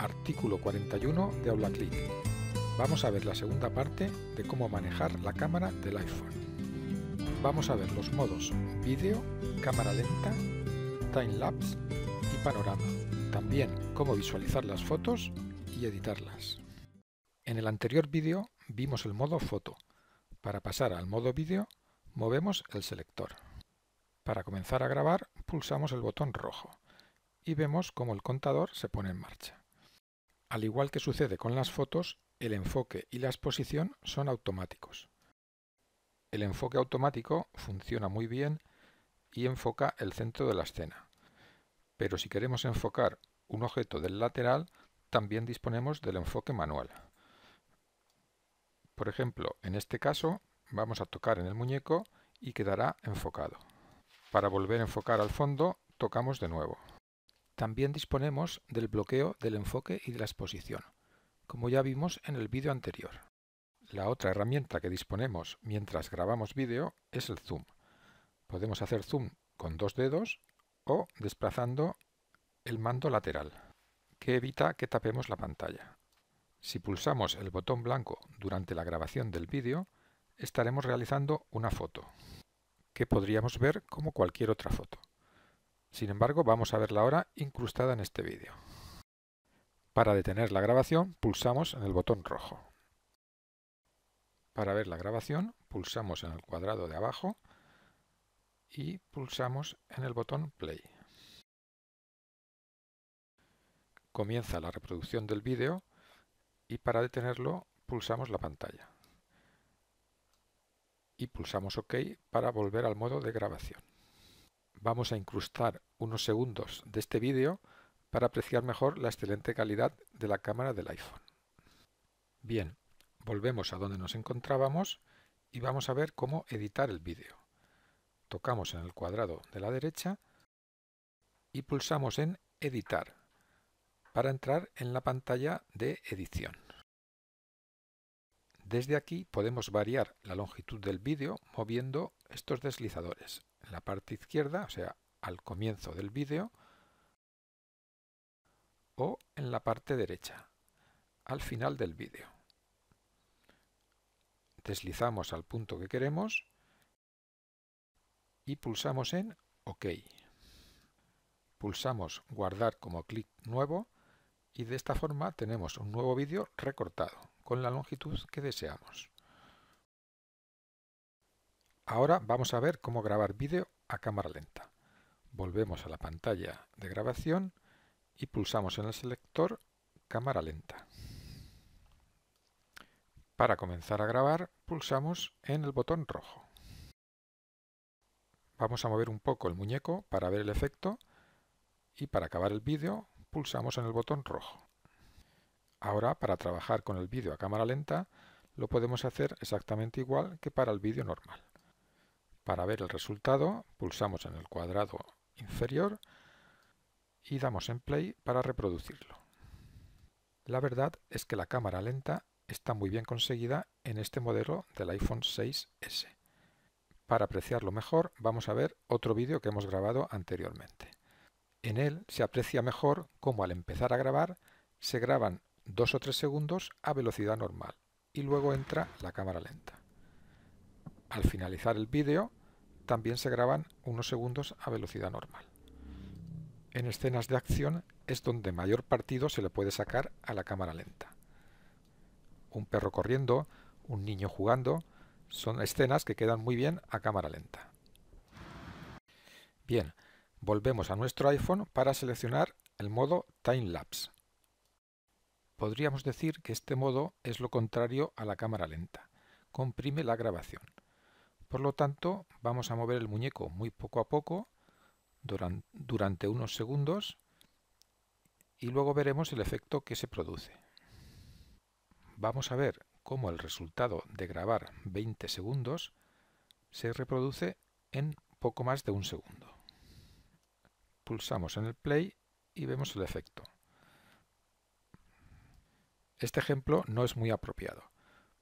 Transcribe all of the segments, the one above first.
artículo 41 de AulaClick. Vamos a ver la segunda parte de cómo manejar la cámara del iPhone. Vamos a ver los modos vídeo, cámara lenta, timelapse y panorama. También cómo visualizar las fotos y editarlas. En el anterior vídeo vimos el modo foto. Para pasar al modo vídeo, movemos el selector. Para comenzar a grabar, pulsamos el botón rojo y vemos cómo el contador se pone en marcha. Al igual que sucede con las fotos, el enfoque y la exposición son automáticos. El enfoque automático funciona muy bien y enfoca el centro de la escena. Pero si queremos enfocar un objeto del lateral, también disponemos del enfoque manual. Por ejemplo, en este caso vamos a tocar en el muñeco y quedará enfocado. Para volver a enfocar al fondo, tocamos de nuevo. También disponemos del bloqueo del enfoque y de la exposición, como ya vimos en el vídeo anterior. La otra herramienta que disponemos mientras grabamos vídeo es el zoom. Podemos hacer zoom con dos dedos o desplazando el mando lateral, que evita que tapemos la pantalla. Si pulsamos el botón blanco durante la grabación del vídeo, estaremos realizando una foto, que podríamos ver como cualquier otra foto. Sin embargo, vamos a verla ahora incrustada en este vídeo. Para detener la grabación, pulsamos en el botón rojo. Para ver la grabación, pulsamos en el cuadrado de abajo y pulsamos en el botón play. Comienza la reproducción del vídeo y para detenerlo pulsamos la pantalla. Y pulsamos OK para volver al modo de grabación. Vamos a incrustar unos segundos de este vídeo para apreciar mejor la excelente calidad de la cámara del iPhone. Bien, volvemos a donde nos encontrábamos y vamos a ver cómo editar el vídeo. Tocamos en el cuadrado de la derecha y pulsamos en Editar para entrar en la pantalla de edición. Desde aquí podemos variar la longitud del vídeo moviendo estos deslizadores la parte izquierda, o sea, al comienzo del vídeo, o en la parte derecha, al final del vídeo. Deslizamos al punto que queremos y pulsamos en OK. Pulsamos Guardar como clic nuevo y de esta forma tenemos un nuevo vídeo recortado con la longitud que deseamos. Ahora vamos a ver cómo grabar vídeo a cámara lenta. Volvemos a la pantalla de grabación y pulsamos en el selector cámara lenta. Para comenzar a grabar pulsamos en el botón rojo. Vamos a mover un poco el muñeco para ver el efecto y para acabar el vídeo pulsamos en el botón rojo. Ahora, para trabajar con el vídeo a cámara lenta, lo podemos hacer exactamente igual que para el vídeo normal. Para ver el resultado, pulsamos en el cuadrado inferior y damos en play para reproducirlo. La verdad es que la cámara lenta está muy bien conseguida en este modelo del iPhone 6S. Para apreciarlo mejor vamos a ver otro vídeo que hemos grabado anteriormente. En él se aprecia mejor cómo al empezar a grabar se graban dos o tres segundos a velocidad normal y luego entra la cámara lenta. Al finalizar el vídeo, también se graban unos segundos a velocidad normal. En escenas de acción es donde mayor partido se le puede sacar a la cámara lenta. Un perro corriendo, un niño jugando, son escenas que quedan muy bien a cámara lenta. Bien, volvemos a nuestro iPhone para seleccionar el modo Time Lapse. Podríamos decir que este modo es lo contrario a la cámara lenta. Comprime la grabación. Por lo tanto, vamos a mover el muñeco muy poco a poco durante unos segundos y luego veremos el efecto que se produce. Vamos a ver cómo el resultado de grabar 20 segundos se reproduce en poco más de un segundo. Pulsamos en el play y vemos el efecto. Este ejemplo no es muy apropiado.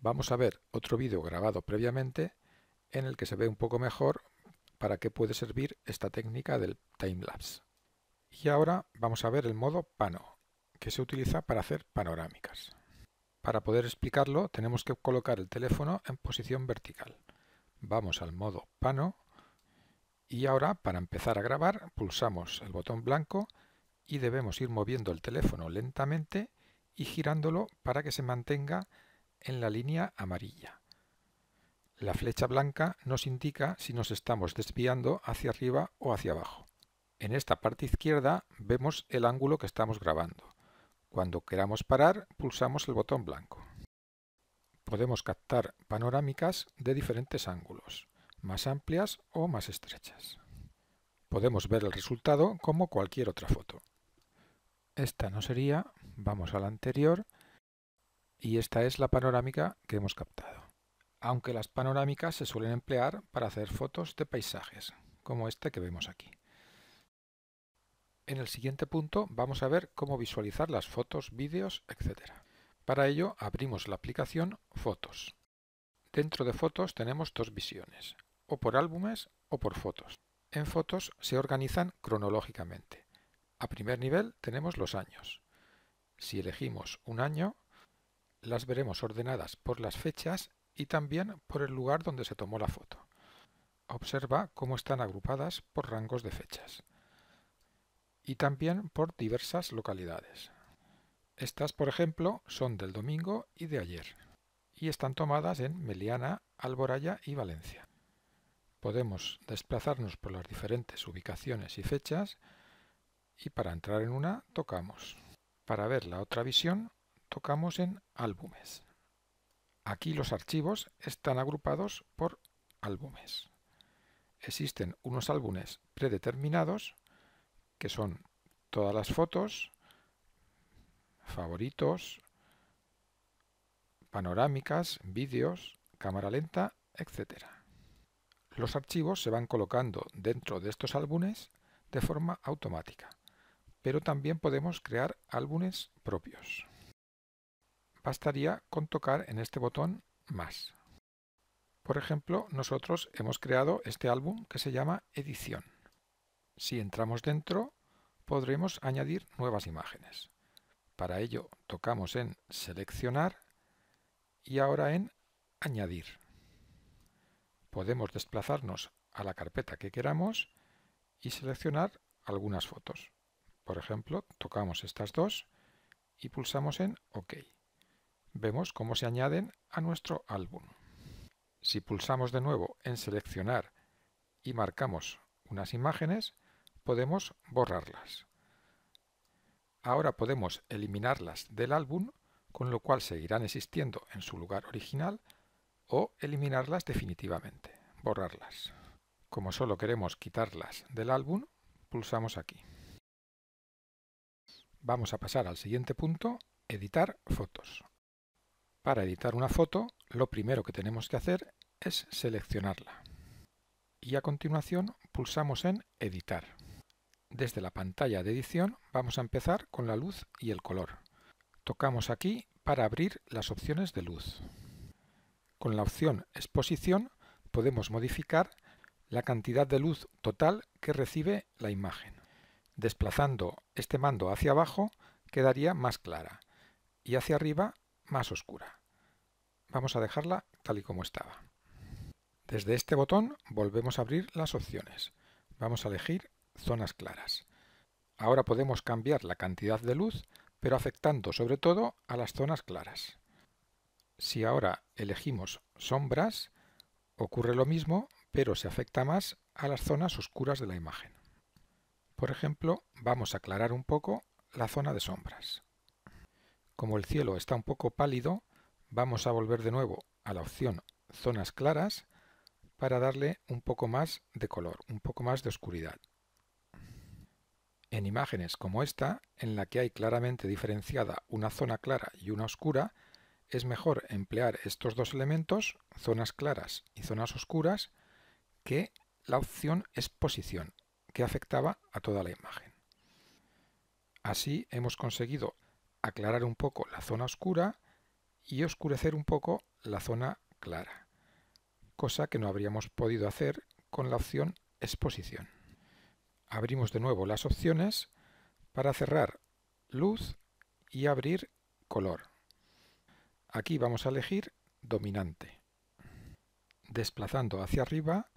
Vamos a ver otro vídeo grabado previamente en el que se ve un poco mejor para qué puede servir esta técnica del timelapse. Y ahora vamos a ver el modo pano, que se utiliza para hacer panorámicas. Para poder explicarlo tenemos que colocar el teléfono en posición vertical. Vamos al modo pano y ahora para empezar a grabar pulsamos el botón blanco y debemos ir moviendo el teléfono lentamente y girándolo para que se mantenga en la línea amarilla. La flecha blanca nos indica si nos estamos desviando hacia arriba o hacia abajo. En esta parte izquierda vemos el ángulo que estamos grabando. Cuando queramos parar, pulsamos el botón blanco. Podemos captar panorámicas de diferentes ángulos, más amplias o más estrechas. Podemos ver el resultado como cualquier otra foto. Esta no sería, vamos a la anterior, y esta es la panorámica que hemos captado aunque las panorámicas se suelen emplear para hacer fotos de paisajes, como este que vemos aquí. En el siguiente punto vamos a ver cómo visualizar las fotos, vídeos, etc. Para ello abrimos la aplicación Fotos. Dentro de Fotos tenemos dos visiones, o por álbumes o por fotos. En Fotos se organizan cronológicamente. A primer nivel tenemos los años. Si elegimos un año, las veremos ordenadas por las fechas y también por el lugar donde se tomó la foto. Observa cómo están agrupadas por rangos de fechas y también por diversas localidades. Estas, por ejemplo, son del domingo y de ayer y están tomadas en Meliana, Alboraya y Valencia. Podemos desplazarnos por las diferentes ubicaciones y fechas y para entrar en una tocamos. Para ver la otra visión tocamos en álbumes. Aquí los archivos están agrupados por álbumes. Existen unos álbumes predeterminados, que son todas las fotos, favoritos, panorámicas, vídeos, cámara lenta, etc. Los archivos se van colocando dentro de estos álbumes de forma automática, pero también podemos crear álbumes propios bastaría con tocar en este botón más. Por ejemplo, nosotros hemos creado este álbum que se llama Edición. Si entramos dentro, podremos añadir nuevas imágenes. Para ello, tocamos en Seleccionar y ahora en Añadir. Podemos desplazarnos a la carpeta que queramos y seleccionar algunas fotos. Por ejemplo, tocamos estas dos y pulsamos en OK vemos cómo se añaden a nuestro álbum. Si pulsamos de nuevo en seleccionar y marcamos unas imágenes, podemos borrarlas. Ahora podemos eliminarlas del álbum, con lo cual seguirán existiendo en su lugar original, o eliminarlas definitivamente, borrarlas. Como solo queremos quitarlas del álbum, pulsamos aquí. Vamos a pasar al siguiente punto, editar fotos. Para editar una foto, lo primero que tenemos que hacer es seleccionarla. Y a continuación pulsamos en Editar. Desde la pantalla de edición vamos a empezar con la luz y el color. Tocamos aquí para abrir las opciones de luz. Con la opción Exposición podemos modificar la cantidad de luz total que recibe la imagen. Desplazando este mando hacia abajo quedaría más clara y hacia arriba más oscura vamos a dejarla tal y como estaba. Desde este botón volvemos a abrir las opciones. Vamos a elegir zonas claras. Ahora podemos cambiar la cantidad de luz, pero afectando sobre todo a las zonas claras. Si ahora elegimos sombras, ocurre lo mismo, pero se afecta más a las zonas oscuras de la imagen. Por ejemplo, vamos a aclarar un poco la zona de sombras. Como el cielo está un poco pálido, Vamos a volver de nuevo a la opción zonas claras para darle un poco más de color, un poco más de oscuridad. En imágenes como esta, en la que hay claramente diferenciada una zona clara y una oscura, es mejor emplear estos dos elementos, zonas claras y zonas oscuras, que la opción exposición, que afectaba a toda la imagen. Así hemos conseguido aclarar un poco la zona oscura y oscurecer un poco la zona clara, cosa que no habríamos podido hacer con la opción exposición. Abrimos de nuevo las opciones para cerrar luz y abrir color. Aquí vamos a elegir dominante. Desplazando hacia arriba,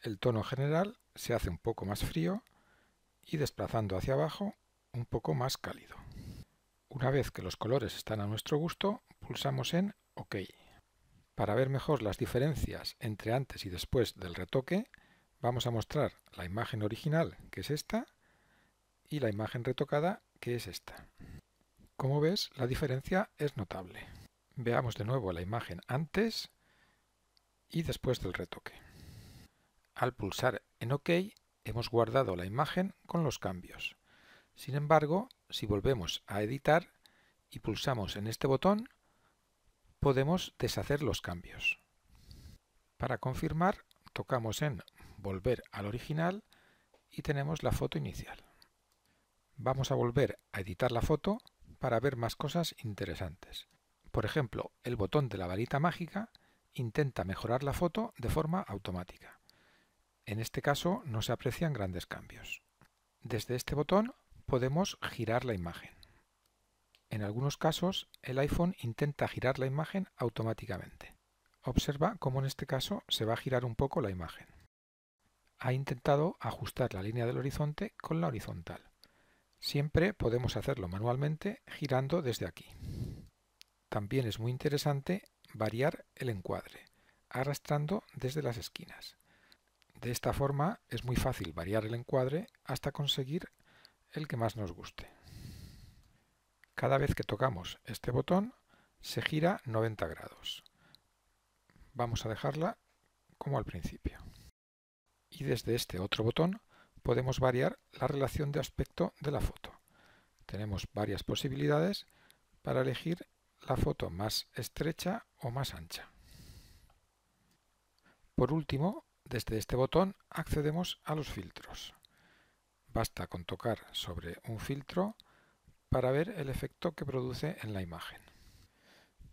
el tono general se hace un poco más frío y desplazando hacia abajo, un poco más cálido. Una vez que los colores están a nuestro gusto, pulsamos en OK. Para ver mejor las diferencias entre antes y después del retoque, vamos a mostrar la imagen original, que es esta, y la imagen retocada, que es esta. Como ves, la diferencia es notable. Veamos de nuevo la imagen antes y después del retoque. Al pulsar en OK, hemos guardado la imagen con los cambios. Sin embargo, si volvemos a editar y pulsamos en este botón, podemos deshacer los cambios. Para confirmar, tocamos en Volver al original y tenemos la foto inicial. Vamos a volver a editar la foto para ver más cosas interesantes. Por ejemplo, el botón de la varita mágica intenta mejorar la foto de forma automática. En este caso no se aprecian grandes cambios. Desde este botón podemos girar la imagen. En algunos casos, el iPhone intenta girar la imagen automáticamente. Observa cómo en este caso se va a girar un poco la imagen. Ha intentado ajustar la línea del horizonte con la horizontal. Siempre podemos hacerlo manualmente girando desde aquí. También es muy interesante variar el encuadre, arrastrando desde las esquinas. De esta forma es muy fácil variar el encuadre hasta conseguir el que más nos guste. Cada vez que tocamos este botón se gira 90 grados. Vamos a dejarla como al principio. Y desde este otro botón podemos variar la relación de aspecto de la foto. Tenemos varias posibilidades para elegir la foto más estrecha o más ancha. Por último, desde este botón accedemos a los filtros. Basta con tocar sobre un filtro para ver el efecto que produce en la imagen.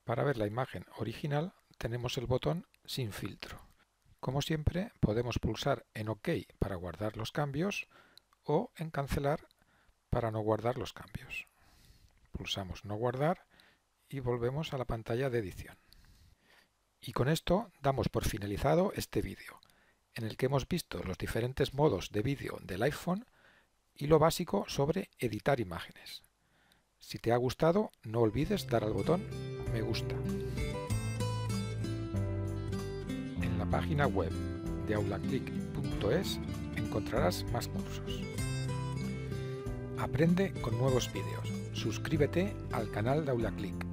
Para ver la imagen original tenemos el botón sin filtro. Como siempre podemos pulsar en OK para guardar los cambios o en cancelar para no guardar los cambios. Pulsamos no guardar y volvemos a la pantalla de edición. Y con esto damos por finalizado este vídeo, en el que hemos visto los diferentes modos de vídeo del iPhone y lo básico sobre editar imágenes. Si te ha gustado, no olvides dar al botón Me gusta. En la página web de aulaclick.es encontrarás más cursos. Aprende con nuevos vídeos. Suscríbete al canal de AulaClick